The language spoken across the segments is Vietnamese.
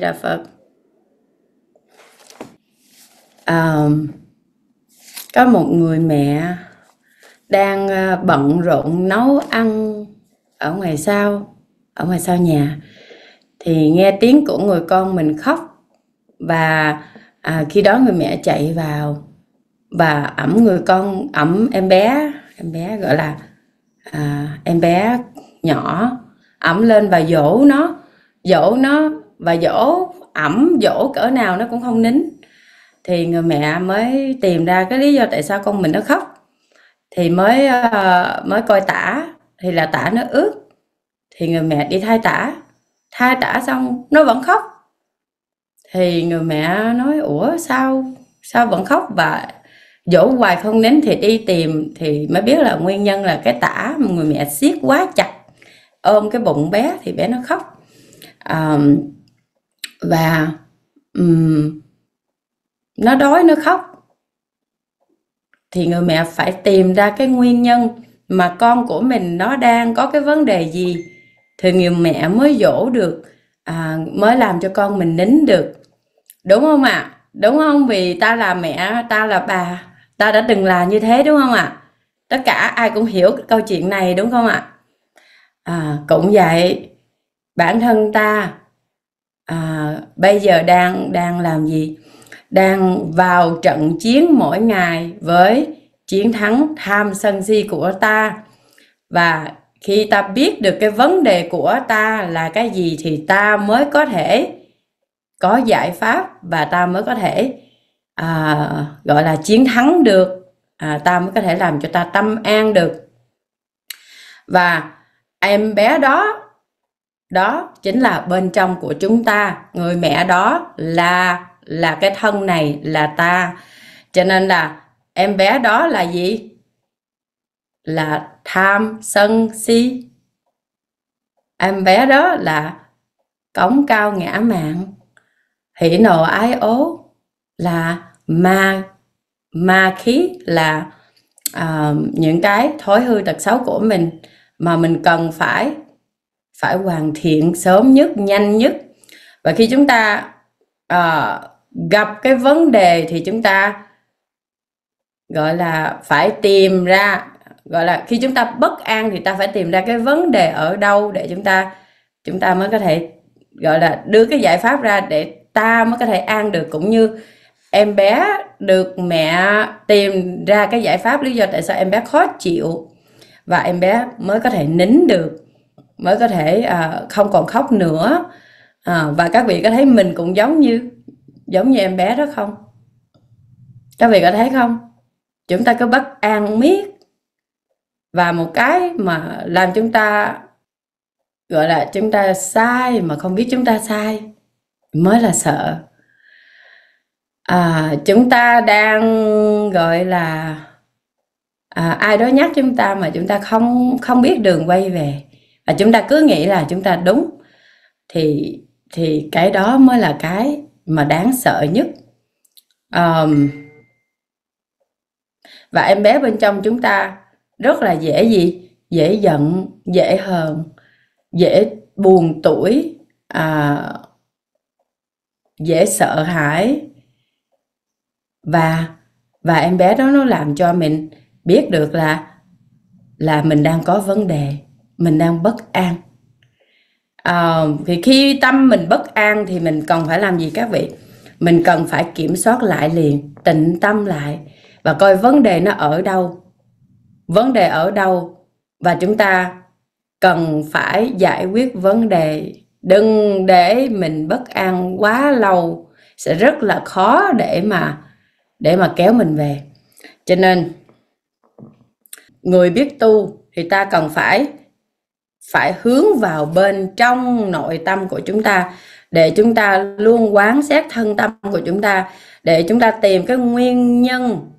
Đà Phật à, có một người mẹ đang ờ, bận rộn nấu ăn ở ngoài sau ở ngoài sau nhà thì nghe tiếng của người con mình khóc và à, khi đó người mẹ chạy vào và ẩm người con ẩm em bé em bé gọi là à, em bé nhỏ ẩm lên và dỗ nó dỗ nó và dỗ ẩm dỗ cỡ nào nó cũng không nín thì người mẹ mới tìm ra cái lý do tại sao con mình nó khóc thì mới uh, mới coi tả thì là tả nó ướt thì người mẹ đi thay tả thay tả xong nó vẫn khóc thì người mẹ nói ủa sao sao vẫn khóc và dỗ hoài không nín thì đi tìm thì mới biết là nguyên nhân là cái tả mà người mẹ siết quá chặt ôm cái bụng bé thì bé nó khóc um, và um, nó đói nó khóc thì người mẹ phải tìm ra cái nguyên nhân mà con của mình nó đang có cái vấn đề gì thì người mẹ mới dỗ được à, mới làm cho con mình nín được đúng không ạ à? đúng không vì ta là mẹ ta là bà ta đã từng là như thế đúng không ạ à? tất cả ai cũng hiểu câu chuyện này đúng không ạ à? à, cũng vậy bản thân ta à, bây giờ đang đang làm gì đang vào trận chiến mỗi ngày với chiến thắng tham sân si của ta và khi ta biết được cái vấn đề của ta là cái gì thì ta mới có thể có giải pháp và ta mới có thể à, gọi là chiến thắng được à, ta mới có thể làm cho ta tâm an được và em bé đó đó chính là bên trong của chúng ta người mẹ đó là là cái thân này là ta cho nên là em bé đó là gì là tham sân si em bé đó là cống cao ngã mạng hỷ nộ ái ố là ma ma khí là uh, những cái thói hư tật xấu của mình mà mình cần phải phải hoàn thiện sớm nhất nhanh nhất và khi chúng ta uh, gặp cái vấn đề thì chúng ta gọi là phải tìm ra gọi là khi chúng ta bất an thì ta phải tìm ra cái vấn đề ở đâu để chúng ta chúng ta mới có thể gọi là đưa cái giải pháp ra để ta mới có thể an được cũng như em bé được mẹ tìm ra cái giải pháp lý do tại sao em bé khó chịu và em bé mới có thể nín được mới có thể à, không còn khóc nữa à, và các vị có thấy mình cũng giống như giống như em bé đó không các vị có thấy không chúng ta cứ bất an miết và một cái mà làm chúng ta gọi là chúng ta sai mà không biết chúng ta sai mới là sợ à, chúng ta đang gọi là à, ai đó nhắc chúng ta mà chúng ta không không biết đường quay về và chúng ta cứ nghĩ là chúng ta đúng thì thì cái đó mới là cái mà đáng sợ nhất um, và em bé bên trong chúng ta rất là dễ gì dễ giận dễ hờn dễ buồn tuổi à, dễ sợ hãi và và em bé đó nó làm cho mình biết được là là mình đang có vấn đề mình đang bất an à, thì khi tâm mình bất an thì mình cần phải làm gì các vị mình cần phải kiểm soát lại liền tịnh tâm lại và coi vấn đề nó ở đâu vấn đề ở đâu và chúng ta cần phải giải quyết vấn đề đừng để mình bất an quá lâu sẽ rất là khó để mà để mà kéo mình về cho nên người biết tu thì ta cần phải phải hướng vào bên trong nội tâm của chúng ta để chúng ta luôn quán xét thân tâm của chúng ta để chúng ta tìm cái nguyên nhân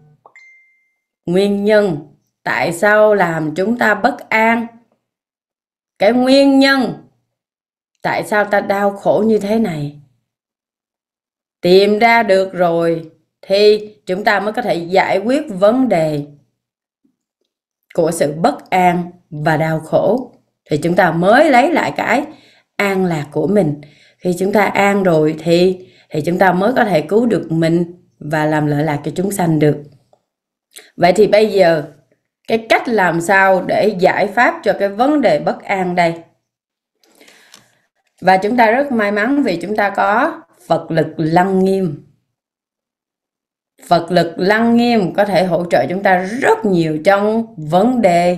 nguyên nhân tại sao làm chúng ta bất an cái nguyên nhân tại sao ta đau khổ như thế này tìm ra được rồi thì chúng ta mới có thể giải quyết vấn đề của sự bất an và đau khổ thì chúng ta mới lấy lại cái an lạc của mình khi chúng ta an rồi thì thì chúng ta mới có thể cứu được mình và làm lợi lạc cho chúng sanh được vậy thì bây giờ cái cách làm sao để giải pháp cho cái vấn đề bất an đây và chúng ta rất may mắn vì chúng ta có Phật lực lăng nghiêm Phật lực lăng nghiêm có thể hỗ trợ chúng ta rất nhiều trong vấn đề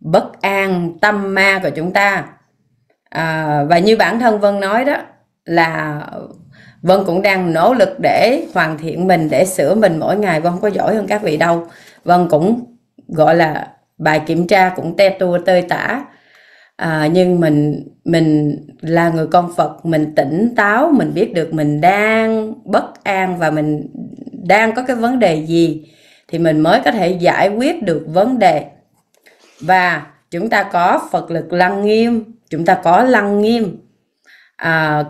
bất an tâm ma của chúng ta à, và như bản thân vân nói đó là vân cũng đang nỗ lực để hoàn thiện mình để sửa mình mỗi ngày vân không có giỏi hơn các vị đâu vân cũng gọi là bài kiểm tra cũng te tua tơi tả à, nhưng mình mình là người con phật mình tỉnh táo mình biết được mình đang bất an và mình đang có cái vấn đề gì thì mình mới có thể giải quyết được vấn đề và chúng ta có Phật lực lăng nghiêm chúng ta có lăng nghiêm à,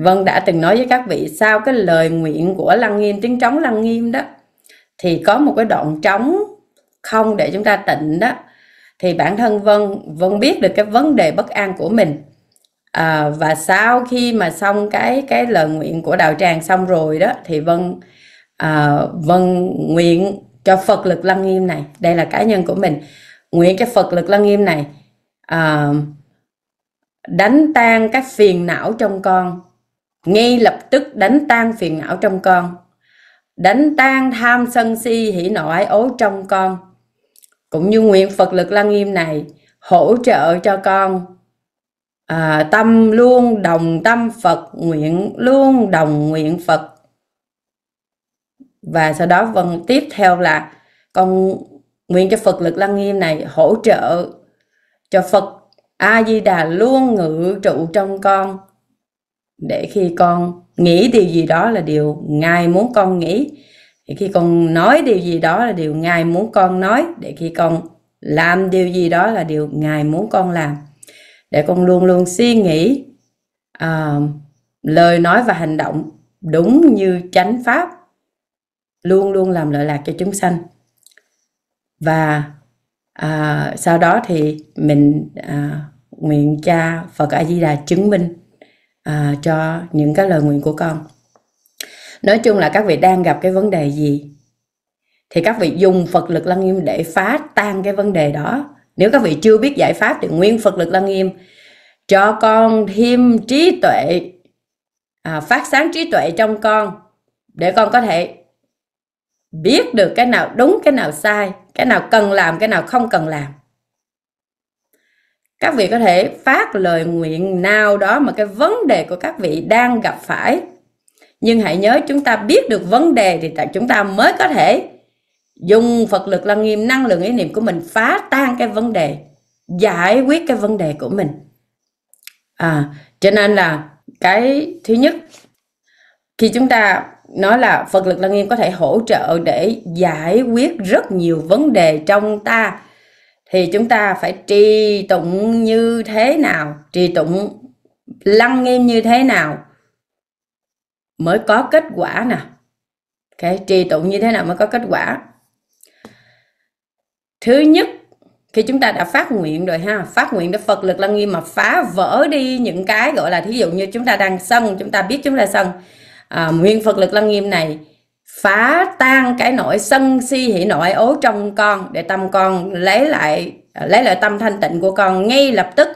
Vân đã từng nói với các vị sau cái lời nguyện của lăng nghiêm tiếng trống lăng nghiêm đó thì có một cái đoạn trống không để chúng ta tịnh đó thì bản thân Vân Vân biết được cái vấn đề bất an của mình à, và sau khi mà xong cái cái lời nguyện của đạo tràng xong rồi đó thì Vân à, Vân nguyện cho Phật lực lăng nghiêm này đây là cá nhân của mình nguyện cho Phật lực lăng nghiêm này à, đánh tan các phiền não trong con ngay lập tức đánh tan phiền não trong con đánh tan tham sân si hỉ nộ ái ố trong con cũng như nguyện Phật lực lăng nghiêm này hỗ trợ cho con à, tâm luôn đồng tâm Phật nguyện luôn đồng nguyện Phật và sau đó vần tiếp theo là con Nguyện cho Phật lực lăng nghiêm này hỗ trợ cho Phật A-di-đà luôn ngự trụ trong con để khi con nghĩ điều gì đó là điều Ngài muốn con nghĩ để khi con nói điều gì đó là điều Ngài muốn con nói để khi con làm điều gì đó là điều Ngài muốn con làm để con luôn luôn suy nghĩ uh, lời nói và hành động đúng như chánh pháp luôn luôn làm lợi lạc cho chúng sanh và à, sau đó thì mình à, nguyện cha Phật A Di Đà chứng minh à, cho những cái lời nguyện của con nói chung là các vị đang gặp cái vấn đề gì thì các vị dùng Phật lực lăng nghiêm để phá tan cái vấn đề đó nếu các vị chưa biết giải pháp thì nguyên Phật lực lăng nghiêm cho con thêm trí tuệ à, phát sáng trí tuệ trong con để con có thể biết được cái nào đúng cái nào sai cái nào cần làm cái nào không cần làm các vị có thể phát lời nguyện nào đó mà cái vấn đề của các vị đang gặp phải nhưng hãy nhớ chúng ta biết được vấn đề thì tại chúng ta mới có thể dùng phật lực là nghiêm năng lượng ý niệm của mình phá tan cái vấn đề giải quyết cái vấn đề của mình à cho nên là cái thứ nhất khi chúng ta nó là Phật lực lăng nghiêm có thể hỗ trợ để giải quyết rất nhiều vấn đề trong ta thì chúng ta phải trì tụng như thế nào trì tụng lăng nghiêm như thế nào mới có kết quả nè cái okay. trì tụng như thế nào mới có kết quả thứ nhất khi chúng ta đã phát nguyện rồi ha phát nguyện để phật lực lăng nghiêm mà phá vỡ đi những cái gọi là thí dụ như chúng ta đang sân chúng ta biết chúng ta sân à, nguyên Phật lực lăng nghiêm này phá tan cái nỗi sân si hỉ nội ố trong con để tâm con lấy lại à, lấy lại tâm thanh tịnh của con ngay lập tức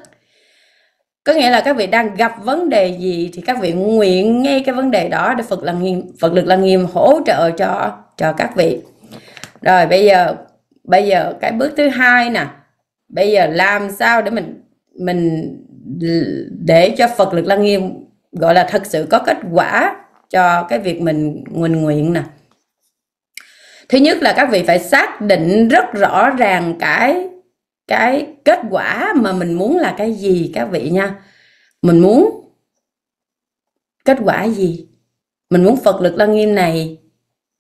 có nghĩa là các vị đang gặp vấn đề gì thì các vị nguyện ngay cái vấn đề đó để Phật lăng nghiêm Phật lực lăng nghiêm hỗ trợ cho cho các vị rồi bây giờ bây giờ cái bước thứ hai nè bây giờ làm sao để mình mình để cho Phật lực lăng nghiêm gọi là thật sự có kết quả cho cái việc mình nguyện nguyện nè thứ nhất là các vị phải xác định rất rõ ràng cái cái kết quả mà mình muốn là cái gì các vị nha mình muốn kết quả gì mình muốn phật lực lân nghiêm này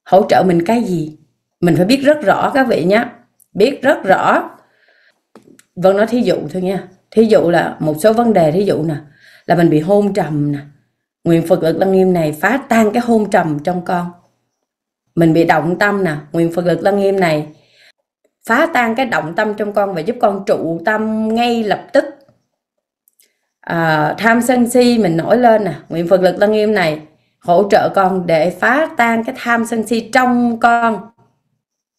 hỗ trợ mình cái gì mình phải biết rất rõ các vị nhé biết rất rõ vâng nói thí dụ thôi nha thí dụ là một số vấn đề thí dụ nè là mình bị hôn trầm nè Nguyện Phật lực lăng nghiêm này phá tan cái hôn trầm trong con. Mình bị động tâm nè, nguyện Phật lực lăng nghiêm này phá tan cái động tâm trong con và giúp con trụ tâm ngay lập tức. À, tham sân si mình nổi lên nè, nguyện Phật lực lăng nghiêm này hỗ trợ con để phá tan cái tham sân si trong con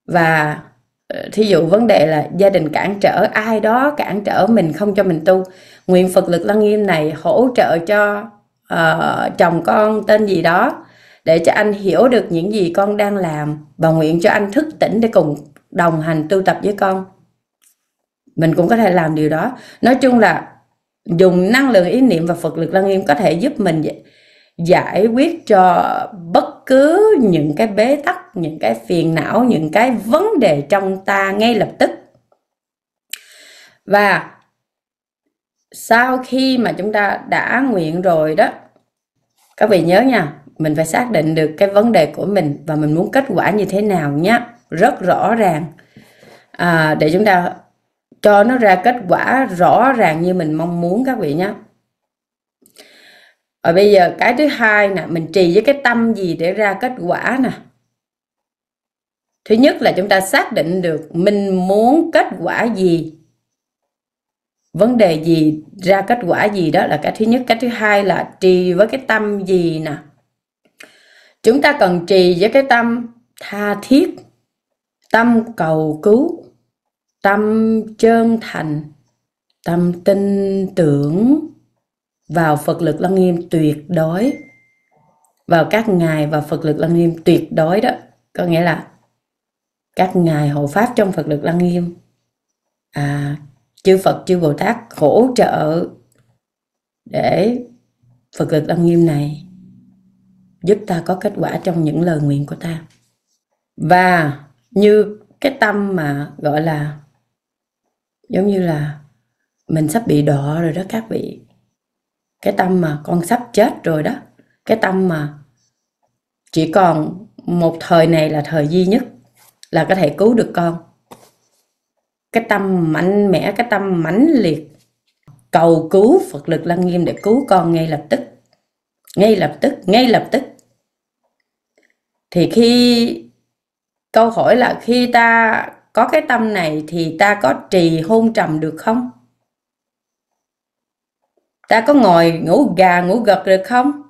và ờ, thí dụ vấn đề là gia đình cản trở ai đó cản trở mình không cho mình tu nguyện phật lực lăng nghiêm này hỗ trợ cho uh, chồng con tên gì đó để cho anh hiểu được những gì con đang làm và nguyện cho anh thức tỉnh để cùng đồng hành tu tập với con mình cũng có thể làm điều đó nói chung là dùng năng lượng ý niệm và phật lực lăng nghiêm có thể giúp mình giải quyết cho bất cứ những cái bế tắc những cái phiền não những cái vấn đề trong ta ngay lập tức và sau khi mà chúng ta đã nguyện rồi đó các vị nhớ nha mình phải xác định được cái vấn đề của mình và mình muốn kết quả như thế nào nhé rất rõ ràng à, để chúng ta cho nó ra kết quả rõ ràng như mình mong muốn các vị nhé và bây giờ cái thứ hai nè mình trì với cái tâm gì để ra kết quả nè thứ nhất là chúng ta xác định được mình muốn kết quả gì vấn đề gì ra kết quả gì đó là cái thứ nhất cái thứ hai là trì với cái tâm gì nè chúng ta cần trì với cái tâm tha thiết tâm cầu cứu tâm chân thành tâm tin tưởng vào phật lực lăng nghiêm tuyệt đối vào các ngài và phật lực lăng nghiêm tuyệt đối đó có nghĩa là các ngài hộ pháp trong phật lực lăng nghiêm à chư Phật chư Bồ Tát hỗ trợ để Phật lực Long Nghiêm này giúp ta có kết quả trong những lời nguyện của ta và như cái tâm mà gọi là giống như là mình sắp bị đọa rồi đó các vị cái tâm mà con sắp chết rồi đó cái tâm mà chỉ còn một thời này là thời duy nhất là có thể cứu được con cái tâm mạnh mẽ cái tâm mãnh liệt cầu cứu Phật lực lăng nghiêm để cứu con ngay lập tức ngay lập tức ngay lập tức thì khi câu hỏi là khi ta có cái tâm này thì ta có trì hôn trầm được không ta có ngồi ngủ gà ngủ gật được không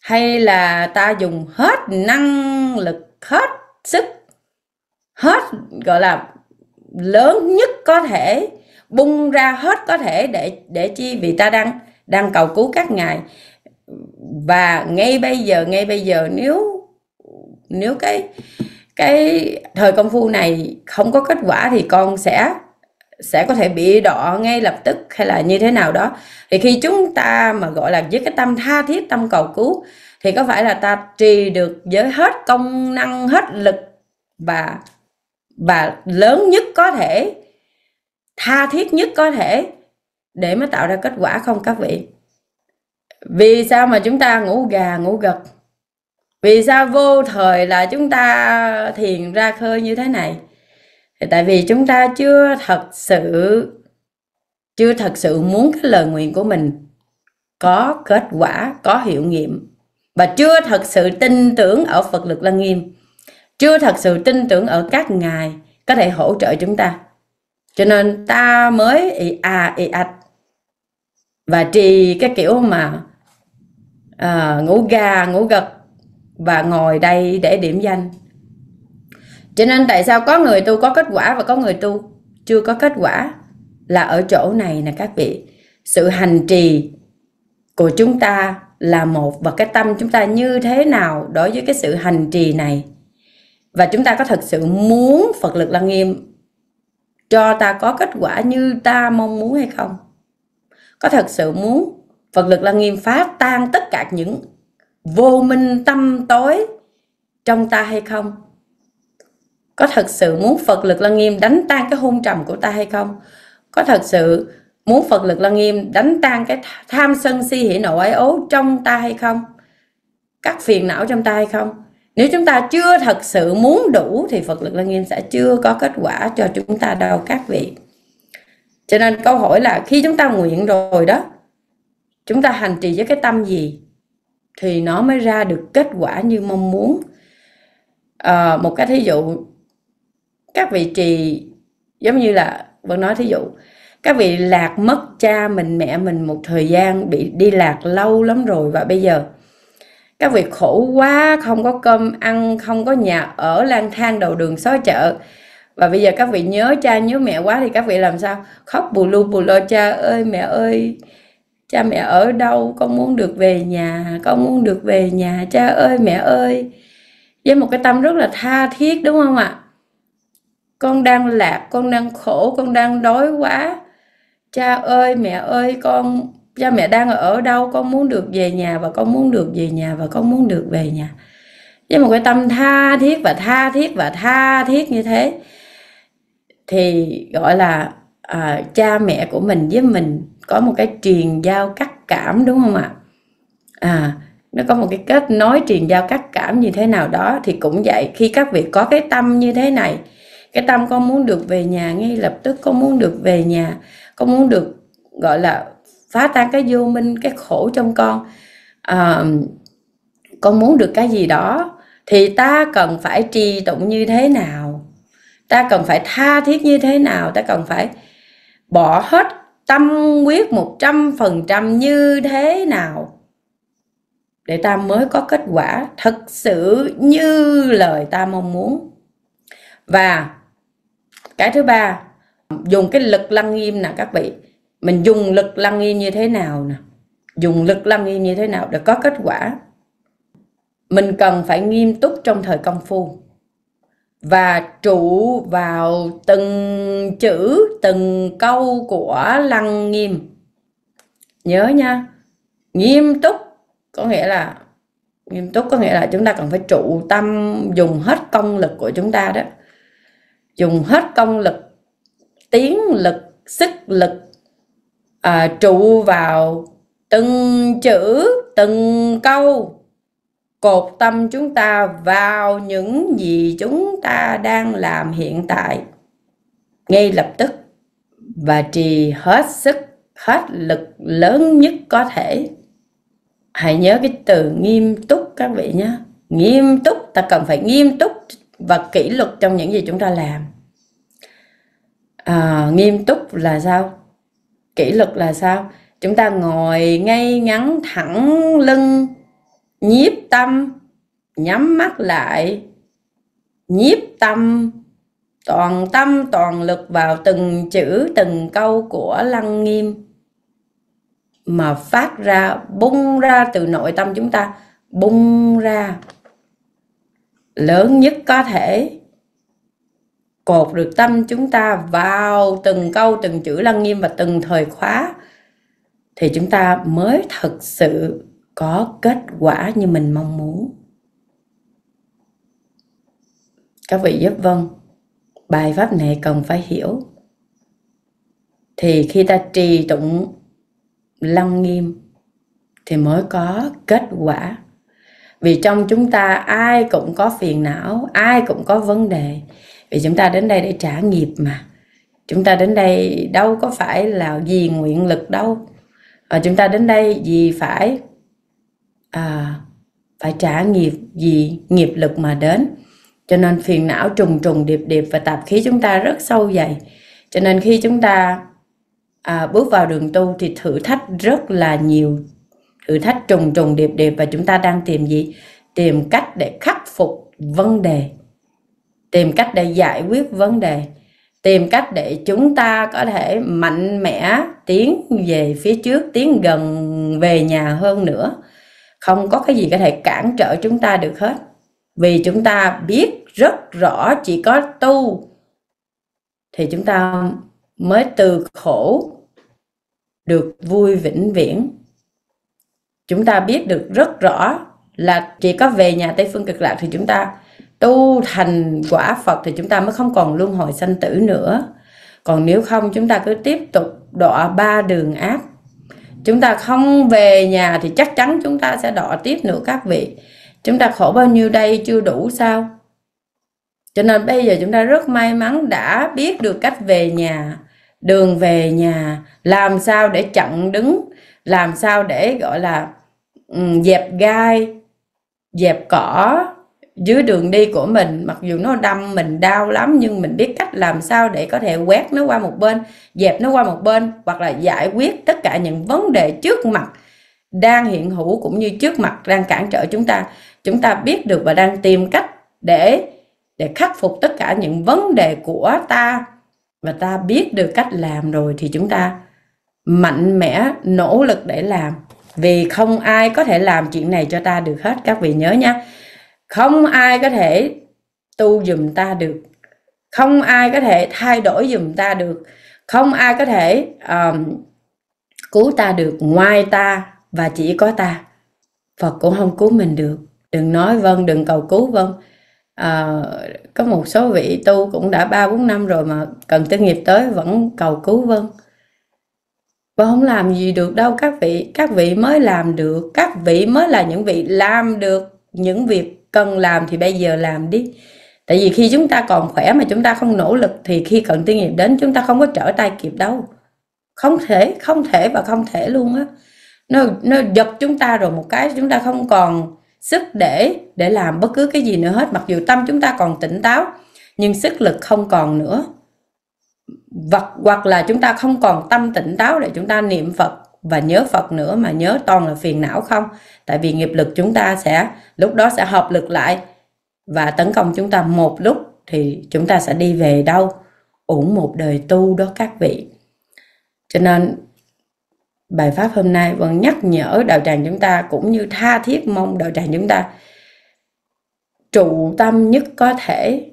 hay là ta dùng hết năng lực hết sức hết gọi là lớn nhất có thể bung ra hết có thể để để chi vì ta đang đang cầu cứu các ngài và ngay bây giờ ngay bây giờ nếu nếu cái cái thời công phu này không có kết quả thì con sẽ sẽ có thể bị đỏ ngay lập tức hay là như thế nào đó thì khi chúng ta mà gọi là với cái tâm tha thiết tâm cầu cứu thì có phải là ta trì được với hết công năng hết lực và và lớn nhất có thể tha thiết nhất có thể để mới tạo ra kết quả không các vị vì sao mà chúng ta ngủ gà ngủ gật vì sao vô thời là chúng ta thiền ra khơi như thế này thì tại vì chúng ta chưa thật sự chưa thật sự muốn cái lời nguyện của mình có kết quả có hiệu nghiệm và chưa thật sự tin tưởng ở phật lực lăng nghiêm chưa thật sự tin tưởng ở các ngài có thể hỗ trợ chúng ta cho nên ta mới ị à ị ạch và trì cái kiểu mà à, ngủ gà ngủ gật và ngồi đây để điểm danh cho nên tại sao có người tu có kết quả và có người tu chưa có kết quả là ở chỗ này nè các vị sự hành trì của chúng ta là một và cái tâm chúng ta như thế nào đối với cái sự hành trì này và chúng ta có thật sự muốn Phật lực lăng nghiêm cho ta có kết quả như ta mong muốn hay không có thật sự muốn Phật lực lăng nghiêm phá tan tất cả những vô minh tâm tối trong ta hay không có thật sự muốn Phật lực lăng nghiêm đánh tan cái hôn trầm của ta hay không có thật sự muốn Phật lực lăng nghiêm đánh tan cái tham sân si hỉ nộ ái ố trong ta hay không các phiền não trong ta hay không nếu chúng ta chưa thật sự muốn đủ thì Phật lực Lăng Nghiêm sẽ chưa có kết quả cho chúng ta đâu các vị cho nên câu hỏi là khi chúng ta nguyện rồi đó chúng ta hành trì với cái tâm gì thì nó mới ra được kết quả như mong muốn à, một cái thí dụ các vị trì giống như là vẫn nói thí dụ các vị lạc mất cha mình mẹ mình một thời gian bị đi lạc lâu lắm rồi và bây giờ các việc khổ quá không có cơm ăn không có nhà ở lang thang đầu đường xó chợ và bây giờ các vị nhớ cha nhớ mẹ quá thì các vị làm sao khóc bù lu bù lo cha ơi mẹ ơi cha mẹ ở đâu con muốn được về nhà con muốn được về nhà cha ơi mẹ ơi với một cái tâm rất là tha thiết đúng không ạ con đang lạc con đang khổ con đang đói quá cha ơi mẹ ơi con cha mẹ đang ở đâu con muốn được về nhà và con muốn được về nhà và con muốn được về nhà với một cái tâm tha thiết và tha thiết và tha thiết như thế thì gọi là à, cha mẹ của mình với mình có một cái truyền giao cắt cảm đúng không ạ à nó có một cái kết nối truyền giao cắt cảm như thế nào đó thì cũng vậy khi các vị có cái tâm như thế này cái tâm con muốn được về nhà ngay lập tức con muốn được về nhà con muốn được gọi là phá tan cái vô minh cái khổ trong con à, con muốn được cái gì đó thì ta cần phải trì tụng như thế nào ta cần phải tha thiết như thế nào ta cần phải bỏ hết tâm quyết một trăm phần trăm như thế nào để ta mới có kết quả thật sự như lời ta mong muốn và cái thứ ba dùng cái lực lăng nghiêm nè các vị mình dùng lực lăng nghiêm như thế nào nè dùng lực lăng nghiêm như thế nào để có kết quả mình cần phải nghiêm túc trong thời công phu và trụ vào từng chữ từng câu của lăng nghiêm nhớ nha nghiêm túc có nghĩa là nghiêm túc có nghĩa là chúng ta cần phải trụ tâm dùng hết công lực của chúng ta đó dùng hết công lực tiếng lực sức lực à, trụ vào từng chữ từng câu cột tâm chúng ta vào những gì chúng ta đang làm hiện tại ngay lập tức và trì hết sức hết lực lớn nhất có thể hãy nhớ cái từ nghiêm túc các vị nhé nghiêm túc ta cần phải nghiêm túc và kỷ luật trong những gì chúng ta làm à, nghiêm túc là sao kỷ luật là sao chúng ta ngồi ngay ngắn thẳng lưng nhiếp tâm nhắm mắt lại nhiếp tâm toàn tâm toàn lực vào từng chữ từng câu của lăng nghiêm mà phát ra bung ra từ nội tâm chúng ta bung ra lớn nhất có thể cột được tâm chúng ta vào từng câu từng chữ lăng nghiêm và từng thời khóa thì chúng ta mới thật sự có kết quả như mình mong muốn các vị giúp vân bài pháp này cần phải hiểu thì khi ta trì tụng lăng nghiêm thì mới có kết quả vì trong chúng ta ai cũng có phiền não ai cũng có vấn đề vì chúng ta đến đây để trả nghiệp mà chúng ta đến đây đâu có phải là vì nguyện lực đâu à, chúng ta đến đây vì phải à, phải trả nghiệp vì nghiệp lực mà đến cho nên phiền não trùng trùng điệp điệp và tạp khí chúng ta rất sâu dày cho nên khi chúng ta à, bước vào đường tu thì thử thách rất là nhiều thử thách trùng trùng điệp điệp và chúng ta đang tìm gì tìm cách để khắc phục vấn đề tìm cách để giải quyết vấn đề tìm cách để chúng ta có thể mạnh mẽ tiến về phía trước tiến gần về nhà hơn nữa không có cái gì có thể cản trở chúng ta được hết vì chúng ta biết rất rõ chỉ có tu thì chúng ta mới từ khổ được vui vĩnh viễn chúng ta biết được rất rõ là chỉ có về nhà tây phương cực lạc thì chúng ta tu thành quả Phật thì chúng ta mới không còn luân hồi sanh tử nữa còn nếu không chúng ta cứ tiếp tục đọa ba đường áp chúng ta không về nhà thì chắc chắn chúng ta sẽ đọa tiếp nữa các vị chúng ta khổ bao nhiêu đây chưa đủ sao cho nên bây giờ chúng ta rất may mắn đã biết được cách về nhà đường về nhà làm sao để chặn đứng làm sao để gọi là ừ, dẹp gai dẹp cỏ dưới đường đi của mình mặc dù nó đâm mình đau lắm nhưng mình biết cách làm sao để có thể quét nó qua một bên dẹp nó qua một bên hoặc là giải quyết tất cả những vấn đề trước mặt đang hiện hữu cũng như trước mặt đang cản trở chúng ta chúng ta biết được và đang tìm cách để để khắc phục tất cả những vấn đề của ta và ta biết được cách làm rồi thì chúng ta mạnh mẽ nỗ lực để làm vì không ai có thể làm chuyện này cho ta được hết các vị nhớ nha không ai có thể tu dùm ta được không ai có thể thay đổi dùm ta được không ai có thể um, cứu ta được ngoài ta và chỉ có ta phật cũng không cứu mình được đừng nói vâng đừng cầu cứu vâng à, có một số vị tu cũng đã ba bốn năm rồi mà cần tới nghiệp tới vẫn cầu cứu vâng và không làm gì được đâu các vị các vị mới làm được các vị mới là những vị làm được những việc cần làm thì bây giờ làm đi tại vì khi chúng ta còn khỏe mà chúng ta không nỗ lực thì khi cận tiên nghiệp đến chúng ta không có trở tay kịp đâu không thể không thể và không thể luôn á nó nó giật chúng ta rồi một cái chúng ta không còn sức để để làm bất cứ cái gì nữa hết mặc dù tâm chúng ta còn tỉnh táo nhưng sức lực không còn nữa hoặc hoặc là chúng ta không còn tâm tỉnh táo để chúng ta niệm phật và nhớ Phật nữa mà nhớ toàn là phiền não không tại vì nghiệp lực chúng ta sẽ lúc đó sẽ hợp lực lại và tấn công chúng ta một lúc thì chúng ta sẽ đi về đâu ủng một đời tu đó các vị cho nên bài pháp hôm nay vẫn nhắc nhở đạo tràng chúng ta cũng như tha thiết mong đạo tràng chúng ta trụ tâm nhất có thể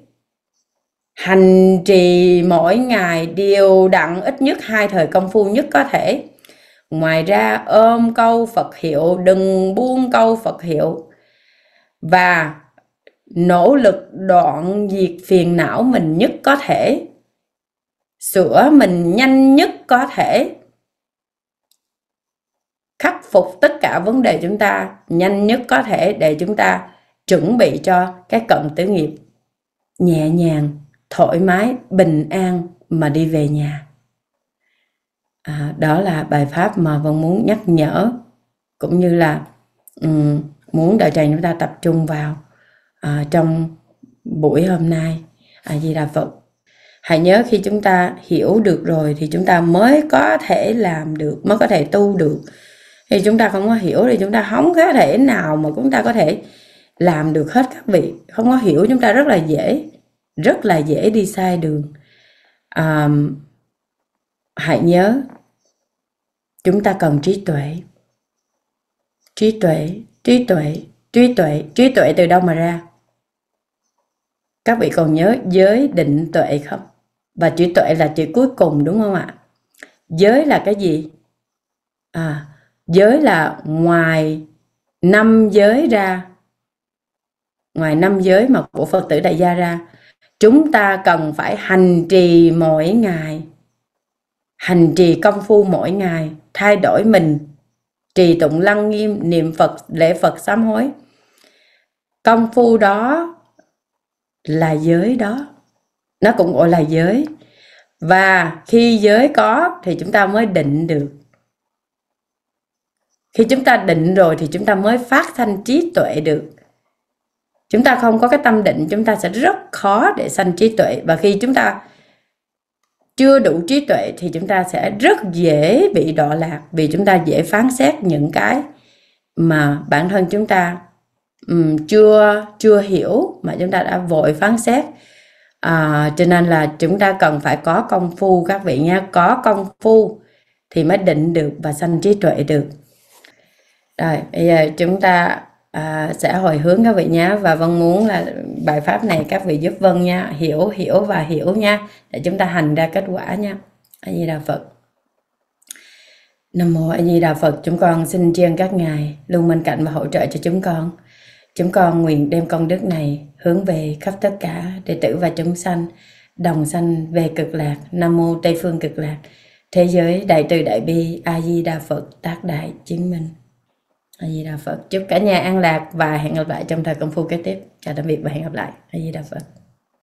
hành trì mỗi ngày đều đặn ít nhất hai thời công phu nhất có thể ngoài ra ôm câu phật hiệu đừng buông câu phật hiệu và nỗ lực đoạn diệt phiền não mình nhất có thể sửa mình nhanh nhất có thể khắc phục tất cả vấn đề chúng ta nhanh nhất có thể để chúng ta chuẩn bị cho cái cận tử nghiệp nhẹ nhàng thoải mái bình an mà đi về nhà à, đó là bài pháp mà vân muốn nhắc nhở cũng như là um, muốn đạo tràng chúng ta tập trung vào à, trong buổi hôm nay a à, di đà phật hãy nhớ khi chúng ta hiểu được rồi thì chúng ta mới có thể làm được mới có thể tu được thì chúng ta không có hiểu thì chúng ta không có thể nào mà chúng ta có thể làm được hết các vị không có hiểu chúng ta rất là dễ rất là dễ đi sai đường um, hãy nhớ chúng ta cần trí tuệ trí tuệ trí tuệ trí tuệ trí tuệ từ đâu mà ra các vị còn nhớ giới định tuệ không và trí tuệ là chữ cuối cùng đúng không ạ giới là cái gì à giới là ngoài năm giới ra ngoài năm giới mà của phật tử đại gia ra chúng ta cần phải hành trì mỗi ngày hành trì công phu mỗi ngày thay đổi mình trì tụng lăng nghiêm niệm phật lễ phật sám hối công phu đó là giới đó nó cũng gọi là giới và khi giới có thì chúng ta mới định được khi chúng ta định rồi thì chúng ta mới phát sanh trí tuệ được chúng ta không có cái tâm định chúng ta sẽ rất khó để sanh trí tuệ và khi chúng ta chưa đủ trí tuệ thì chúng ta sẽ rất dễ bị đọa lạc vì chúng ta dễ phán xét những cái mà bản thân chúng ta um, chưa chưa hiểu mà chúng ta đã vội phán xét à, cho nên là chúng ta cần phải có công phu các vị nha có công phu thì mới định được và sanh trí tuệ được rồi bây giờ chúng ta à, sẽ hồi hướng các vị nhé và vân muốn là bài pháp này các vị giúp vân nha hiểu hiểu và hiểu nha để chúng ta hành ra kết quả nha a di đà phật nam mô a di đà phật chúng con xin chiên các ngài luôn bên cạnh và hỗ trợ cho chúng con chúng con nguyện đem công đức này hướng về khắp tất cả đệ tử và chúng sanh đồng sanh về cực lạc nam mô tây phương cực lạc thế giới đại từ đại bi a di đà phật tác đại chứng minh A Di Đà Phật. Chúc cả nhà an lạc và hẹn gặp lại trong thời công phu kế tiếp. Chào tạm biệt và hẹn gặp lại. A Di Đà Phật.